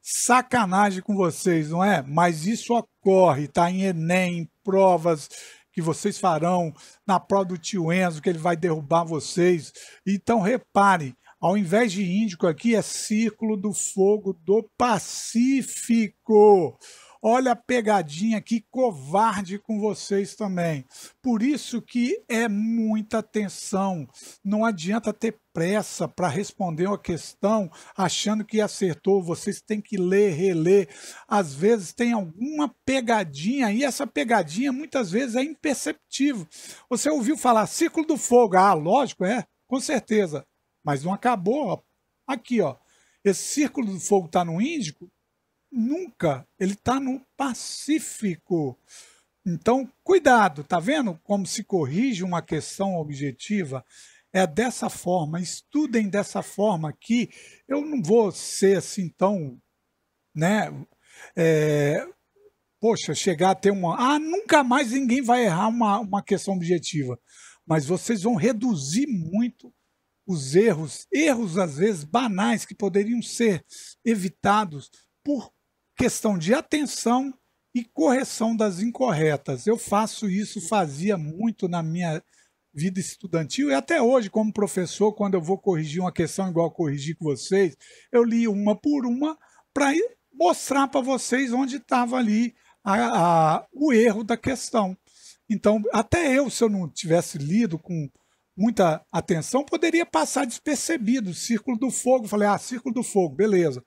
Sacanagem com vocês, não é? Mas isso ocorre, tá em Enem, provas que vocês farão, na prova do tio Enzo, que ele vai derrubar vocês. Então, repare, ao invés de Índico aqui, é Círculo do Fogo do Pacífico. Olha a pegadinha que covarde com vocês também. Por isso que é muita atenção. Não adianta ter pressa para responder uma questão achando que acertou. Vocês têm que ler, reler. Às vezes tem alguma pegadinha e essa pegadinha muitas vezes é imperceptível. Você ouviu falar ciclo do fogo? Ah, lógico, é, com certeza. Mas não acabou. Aqui, ó. Esse círculo do fogo está no Índico, nunca. Ele está no Pacífico. Então, cuidado, tá vendo como se corrige uma questão objetiva? É dessa forma, estudem dessa forma aqui eu não vou ser assim tão, né? É, poxa, chegar a ter uma. Ah, nunca mais ninguém vai errar uma, uma questão objetiva. Mas vocês vão reduzir muito os erros, erros às vezes banais que poderiam ser evitados por questão de atenção e correção das incorretas. Eu faço isso, fazia muito na minha vida estudantil e até hoje, como professor, quando eu vou corrigir uma questão igual corrigi com vocês, eu li uma por uma para mostrar para vocês onde estava ali a, a, o erro da questão. Então, até eu, se eu não tivesse lido com muita atenção, poderia passar despercebido. Círculo do fogo, falei, ah, círculo do fogo, beleza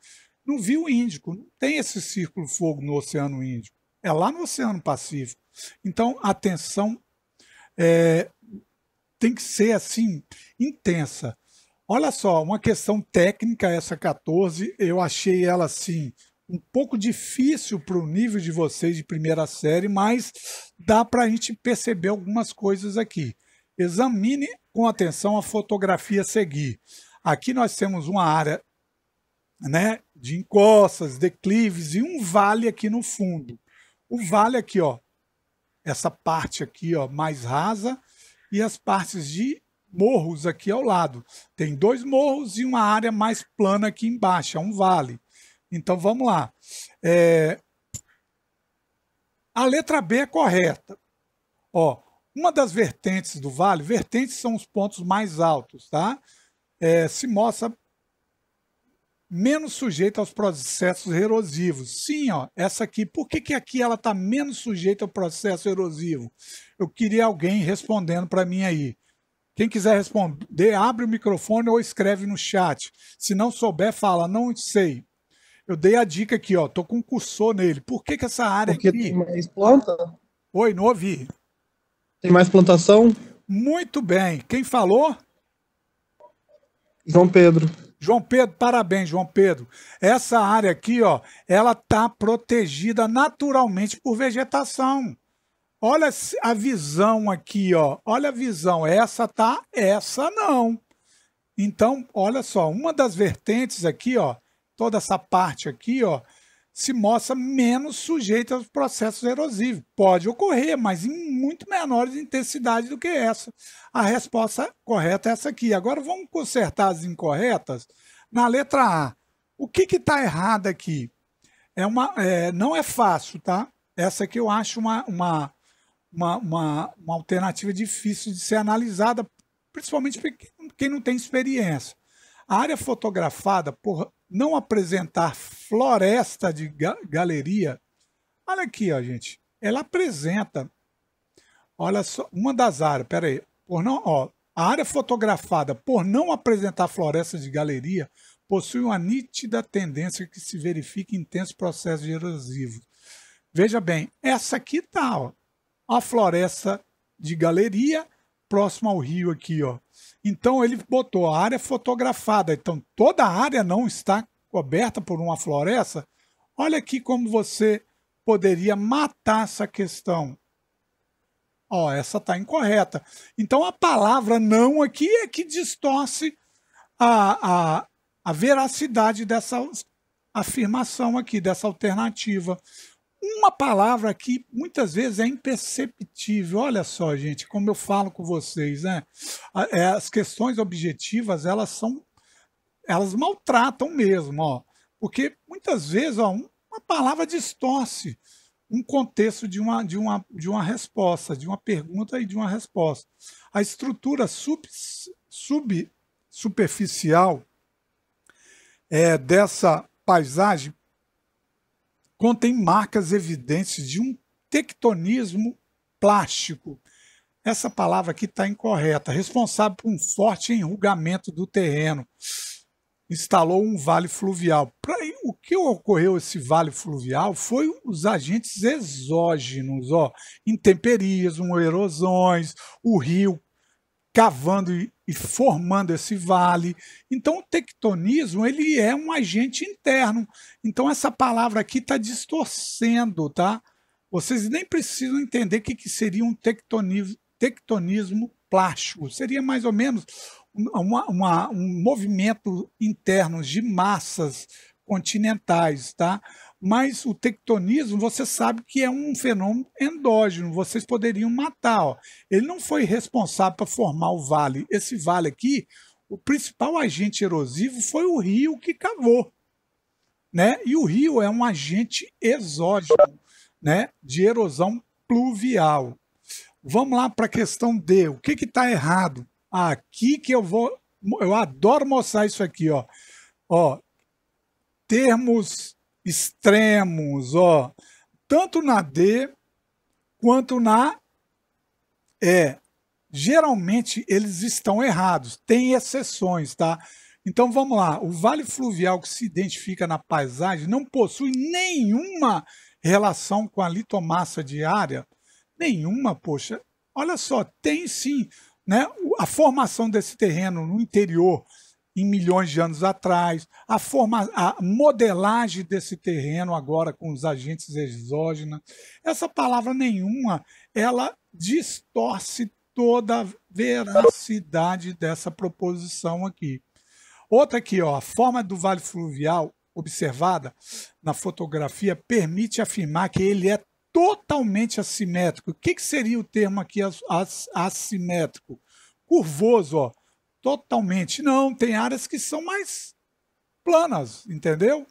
no o Índico. Não tem esse círculo fogo no Oceano Índico. É lá no Oceano Pacífico. Então, a tensão é, tem que ser assim, intensa. Olha só, uma questão técnica, essa 14, eu achei ela assim, um pouco difícil para o nível de vocês de primeira série, mas dá para a gente perceber algumas coisas aqui. Examine com atenção a fotografia a seguir. Aqui nós temos uma área né, de encostas, declives e um vale aqui no fundo. O vale aqui, ó, essa parte aqui, ó, mais rasa e as partes de morros aqui ao lado. Tem dois morros e uma área mais plana aqui embaixo, é um vale. Então vamos lá. É... A letra B é correta. Ó, uma das vertentes do vale, vertentes são os pontos mais altos, tá? É, se mostra menos sujeita aos processos erosivos. Sim, ó, essa aqui. Por que, que aqui ela está menos sujeita ao processo erosivo? Eu queria alguém respondendo para mim aí. Quem quiser responder, abre o microfone ou escreve no chat. Se não souber, fala, não sei. Eu dei a dica aqui, ó. Tô com um cursor nele. Por que, que essa área Porque aqui. Tem mais planta? Oi, não ouvi. Tem mais plantação? Muito bem. Quem falou? João Pedro. João Pedro, parabéns, João Pedro. Essa área aqui, ó, ela está protegida naturalmente por vegetação. Olha a visão aqui, ó. Olha a visão. Essa tá, essa não. Então, olha só, uma das vertentes aqui, ó, toda essa parte aqui, ó, se mostra menos sujeita aos processos erosivos. Pode ocorrer, mas em muito menores intensidades do que essa. A resposta correta é essa aqui. Agora vamos consertar as incorretas na letra A. O que está errado aqui? É uma, é, não é fácil, tá? Essa aqui eu acho uma, uma, uma, uma, uma alternativa difícil de ser analisada, principalmente para quem não tem experiência. A área fotografada por não apresentar floresta de ga galeria. Olha aqui, ó, gente. Ela apresenta. Olha só, uma das áreas, peraí. Por não, ó, a área fotografada por não apresentar floresta de galeria possui uma nítida tendência que se verifique intenso processo de erosivo. Veja bem, essa aqui tá, ó, a floresta de galeria próxima ao rio aqui, ó. Então ele botou a área fotografada. Então toda a área não está coberta por uma floresta. Olha aqui como você poderia matar essa questão. Ó, essa está incorreta. Então a palavra não aqui é que distorce a, a, a veracidade dessa afirmação aqui, dessa alternativa uma palavra que muitas vezes é imperceptível. Olha só, gente, como eu falo com vocês, né? É, as questões objetivas, elas são elas maltratam mesmo, ó. Porque muitas vezes, ó, uma palavra distorce um contexto de uma, de, uma, de uma resposta, de uma pergunta e de uma resposta. A estrutura sub, sub superficial é, dessa paisagem contém marcas evidentes de um tectonismo plástico. Essa palavra aqui está incorreta, responsável por um forte enrugamento do terreno. Instalou um vale fluvial. Pra, o que ocorreu esse vale fluvial foi os agentes exógenos, ó, intemperias, erosões, o rio cavando e, e formando esse vale. Então, o tectonismo ele é um agente interno. Então, essa palavra aqui está distorcendo, tá? Vocês nem precisam entender o que, que seria um tectonismo, tectonismo plástico. Seria mais ou menos uma, uma, um movimento interno de massas continentais, tá? Mas o tectonismo, você sabe que é um fenômeno endógeno, vocês poderiam matar. Ó. Ele não foi responsável para formar o vale. Esse vale aqui, o principal agente erosivo foi o rio que cavou. Né? E o rio é um agente exógeno né? de erosão pluvial. Vamos lá para a questão D. O que está errado? Aqui que eu vou. Eu adoro mostrar isso aqui, ó. Ó, termos extremos, ó, tanto na D quanto na E. Geralmente eles estão errados, tem exceções, tá? Então vamos lá, o vale fluvial que se identifica na paisagem não possui nenhuma relação com a litomassa diária, nenhuma, poxa. Olha só, tem sim, né? A formação desse terreno no interior em milhões de anos atrás, a, forma, a modelagem desse terreno agora com os agentes exógenos. Essa palavra nenhuma, ela distorce toda a veracidade dessa proposição aqui. Outra aqui, ó, a forma do vale fluvial observada na fotografia permite afirmar que ele é totalmente assimétrico. O que, que seria o termo aqui assimétrico? Curvoso, ó totalmente. Não, tem áreas que são mais planas, entendeu?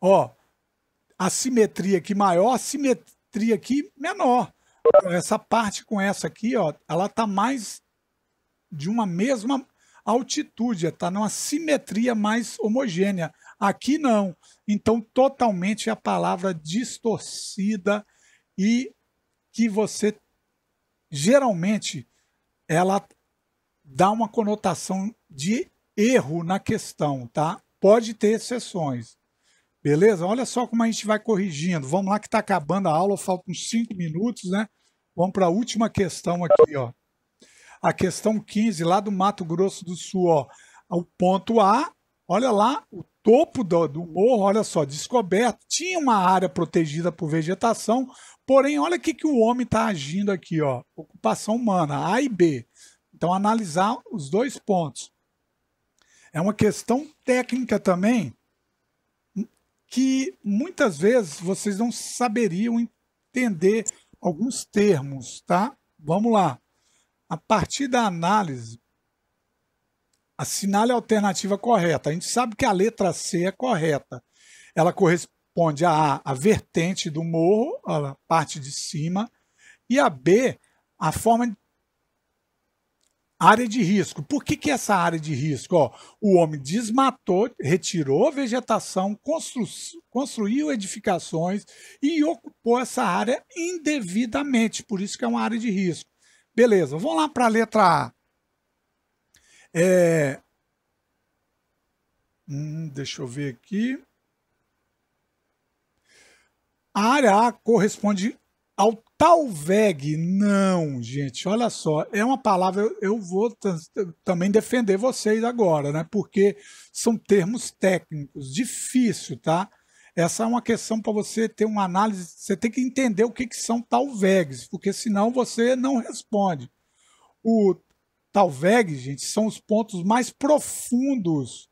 Ó, a simetria aqui maior, a simetria aqui menor. Essa parte com essa aqui, ó, ela tá mais de uma mesma altitude, tá numa simetria mais homogênea. Aqui não. Então, totalmente a palavra distorcida e que você geralmente ela dá uma conotação de erro na questão, tá? Pode ter exceções. Beleza? Olha só como a gente vai corrigindo. Vamos lá que está acabando a aula, faltam cinco minutos, né? Vamos para a última questão aqui, ó. A questão 15, lá do Mato Grosso do Sul, ó. O ponto A, olha lá, o topo do, do morro, olha só, descoberto. Tinha uma área protegida por vegetação, porém, olha o que, que o homem está agindo aqui, ó. Ocupação humana, A e B. Então, analisar os dois pontos. É uma questão técnica também que muitas vezes vocês não saberiam entender alguns termos, tá? Vamos lá. A partir da análise, assinale a alternativa correta. A gente sabe que a letra C é correta. Ela corresponde a A, a vertente do morro, a parte de cima, e a B, a forma Área de risco. Por que, que essa área de risco? Ó, o homem desmatou, retirou a vegetação, constru construiu edificações e ocupou essa área indevidamente. Por isso que é uma área de risco. Beleza, vamos lá para a letra A. É... Hum, deixa eu ver aqui. A área A corresponde ao Talveg, não, gente, olha só, é uma palavra, eu, eu vou também defender vocês agora, né? Porque são termos técnicos, difícil, tá? Essa é uma questão para você ter uma análise, você tem que entender o que, que são talvegs, porque senão você não responde. O talveg, gente, são os pontos mais profundos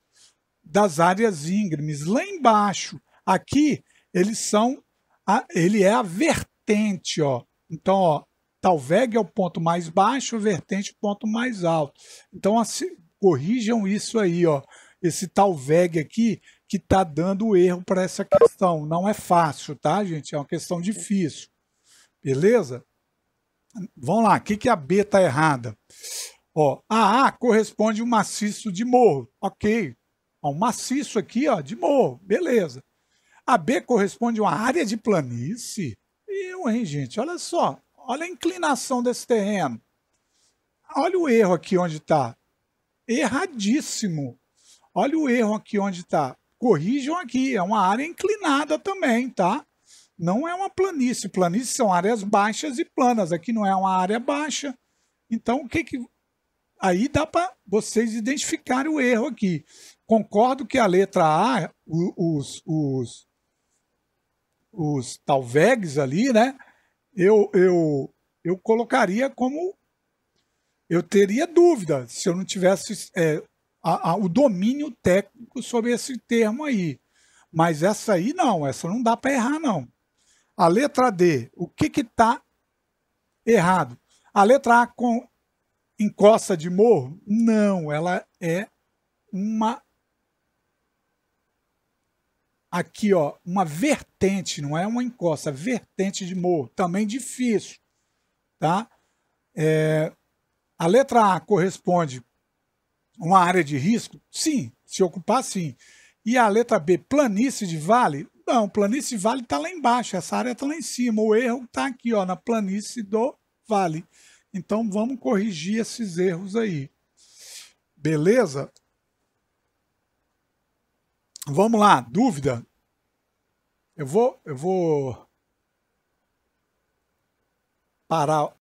das áreas íngremes, lá embaixo. Aqui, eles são, a, ele é a vertente vertente, ó. Então, ó, talveg é o ponto mais baixo, vertente ponto mais alto. Então, assim, corrijam isso aí, ó. Esse talveg aqui que tá dando erro para essa questão. Não é fácil, tá, gente? É uma questão difícil. Beleza? Vamos lá, o que, que a B tá errada? Ó, a A corresponde a um maciço de morro. Ok. Ó, um maciço aqui, ó, de morro. Beleza. A B corresponde a uma área de planície nenhum, hein, gente? Olha só. Olha a inclinação desse terreno. Olha o erro aqui onde está. Erradíssimo. Olha o erro aqui onde está. Corrijam aqui. É uma área inclinada também, tá? Não é uma planície. Planície são áreas baixas e planas. Aqui não é uma área baixa. Então, o que que... Aí dá para vocês identificarem o erro aqui. Concordo que a letra A, os, os os talvegs ali, né? Eu, eu, eu colocaria como. Eu teria dúvida se eu não tivesse é, a, a, o domínio técnico sobre esse termo aí. Mas essa aí não, essa não dá para errar, não. A letra D, o que que tá errado? A letra A com encosta de morro? Não, ela é uma aqui, ó, uma vertente, não é uma encosta, vertente de morro, também difícil, tá? É, a letra A corresponde a uma área de risco? Sim, se ocupar, sim. E a letra B, planície de vale? Não, planície de vale está lá embaixo, essa área está lá em cima. O erro está aqui, ó, na planície do vale. Então vamos corrigir esses erros aí. Beleza? Vamos lá, dúvida? Eu vou, eu vou parar